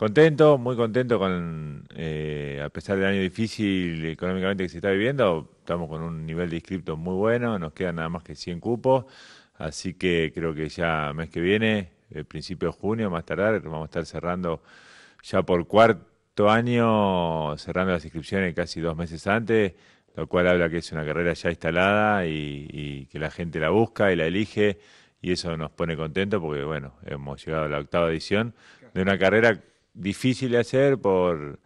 Contento, muy contento con, eh, a pesar del año difícil económicamente que se está viviendo, estamos con un nivel de inscriptos muy bueno, nos quedan nada más que 100 cupos, así que creo que ya mes que viene, el eh, principio de junio más tardar, vamos a estar cerrando ya por cuarto año, cerrando las inscripciones casi dos meses antes, lo cual habla que es una carrera ya instalada y, que la gente la busca y la elige, y eso nos pone contento porque, bueno, hemos llegado a la octava edición de una carrera difícil de hacer por,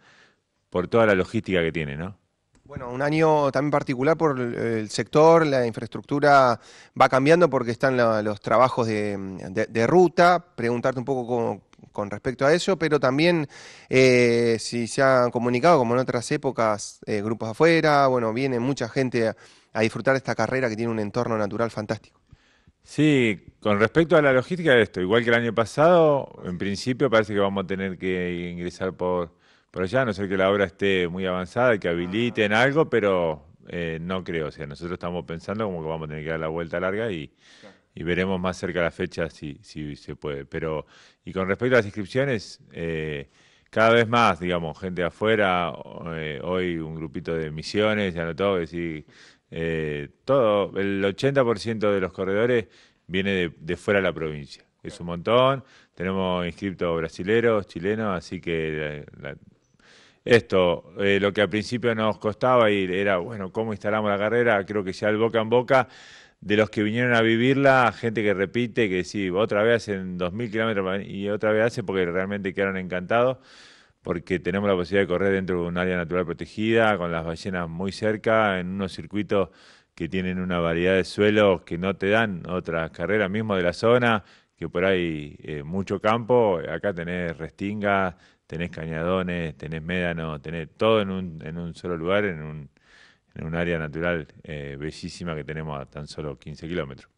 por toda la logística que tiene, ¿no? Bueno, un año también particular por el sector, la infraestructura va cambiando porque están los trabajos de, ruta, preguntarte un poco con respecto a eso, pero también eh, si se ha comunicado, como en otras épocas, eh, grupos afuera, bueno, viene mucha gente a, a disfrutar de esta carrera que tiene un entorno natural fantástico. Sí, con respecto a la logística de esto, igual que el año pasado, en principio parece que vamos a tener que ingresar por, por allá, a no ser que la obra esté muy avanzada, que habiliten ah. algo, pero eh, no creo. O sea, nosotros estamos pensando como que vamos a tener que dar la vuelta larga y, veremos más cerca la fecha si, si se puede. Pero, y con respecto a las inscripciones, eh, cada vez más, digamos, gente afuera, eh, hoy un grupito de misiones, ya no todo, decir, eh, todo, el 80% de los corredores viene de, fuera de la provincia. Es un montón, tenemos inscriptos brasileros, chilenos, así que esto, eh, lo que al principio nos costaba ir era, bueno, ¿cómo instalamos la carrera? Creo que ya el boca en boca de los que vinieron a vivirla, gente que repite, que sí, otra vez hacen 2.000 kilómetros y otra vez hace porque realmente quedaron encantados porque tenemos la posibilidad de correr dentro de un área natural protegida, con las ballenas muy cerca, en unos circuitos que tienen una variedad de suelos que no te dan otras carreras mismo de la zona, que por ahí eh, mucho campo, acá tenés restingas, tenés cañadones, tenés médanos, tenés todo en un, solo lugar, en un, área natural eh, bellísima que tenemos a tan solo 15 kilómetros.